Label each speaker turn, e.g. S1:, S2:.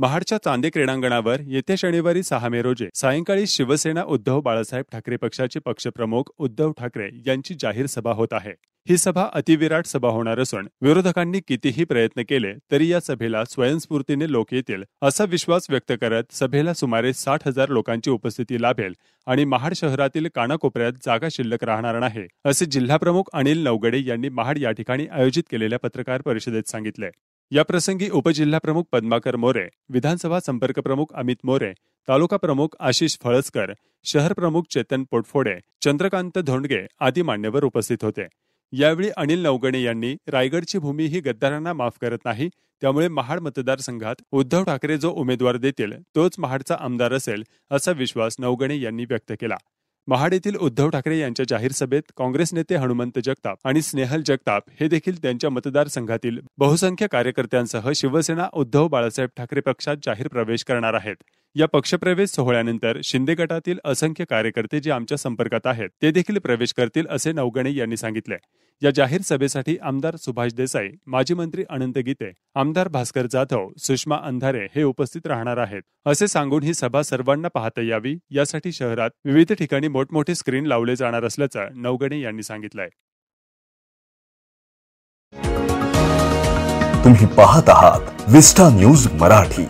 S1: महाडच्या चांदे क्रीडांगणावर येत्या शनिवारी सहा मे रोजी सायंकाळी शिवसेना उद्धव बाळासाहेब ठाकरे पक्षाचे पक्षप्रमुख उद्धव ठाकरे यांची जाहीर सभा होत आहे ही सभा अतिविराट सभा होणार असून विरोधकांनी कितीही प्रयत्न केले तरी या सभेला स्वयंस्फूर्तीने लोक येतील असा विश्वास व्यक्त करत सभेला सुमारे साठ हजार लोकांची उपस्थिती लाभेल आणि महाड शहरातील कानाकोपऱ्यात जागा शिल्लक राहणार नाही असे जिल्हाप्रमुख अनिल नवगडे यांनी महाड या ठिकाणी आयोजित केलेल्या पत्रकार परिषदेत सांगितले याप्रसंगी उपजिल्हाप्रमुख पद्माकर मोरे विधानसभा संपर्क प्रमुख अमित मोरे तालुका प्रमुख आशिष फळसकर शहर प्रमुख चेतन पोटफोडे चंद्रकांत धोंडगे आदी मान्यवर उपस्थित होते यावेळी अनिल नवगणे यांनी रायगडची भूमी ही गद्दारांना माफ करत नाही त्यामुळे महाड मतदारसंघात उद्धव ठाकरे जो उमेदवार देतील तोच महाडचा आमदार असेल असा विश्वास नवगणे यांनी व्यक्त केला महाड उद्धव ठाकरे यांच्या जाहीर सभेत काँग्रेस नेते हनुमंत जगताप आणि स्नेहल जगताप हे देखील त्यांच्या मतदारसंघातील बहुसंख्य कार्यकर्त्यांसह शिवसेना उद्धव बाळासाहेब ठाकरे पक्षात जाहीर प्रवेश करणार आहेत या पक्षप्रवेश सोहळ्यानंतर शिंदे गटातील असंख्य कार्यकर्ते जे आमच्या संपर्कात आहेत ते देखील प्रवेश करतील असे नवगणे यांनी सांगितले या जाहीर सभेसाठी आमदार सुभाष देसाई माजी मंत्री अनंत गीते आमदार भास्कर जाधव सुषमा अंधारे हे उपस्थित राहणार आहेत असे सांगून ही सभा सर्वांना पाहता यावी यासाठी शहरात विविध ठिकाणी मोठमोठे स्क्रीन लावले जाणार असल्याचं नवगणे यांनी सांगितलंय तुम्ही पाहत आहात विस्टा न्यूज मराठी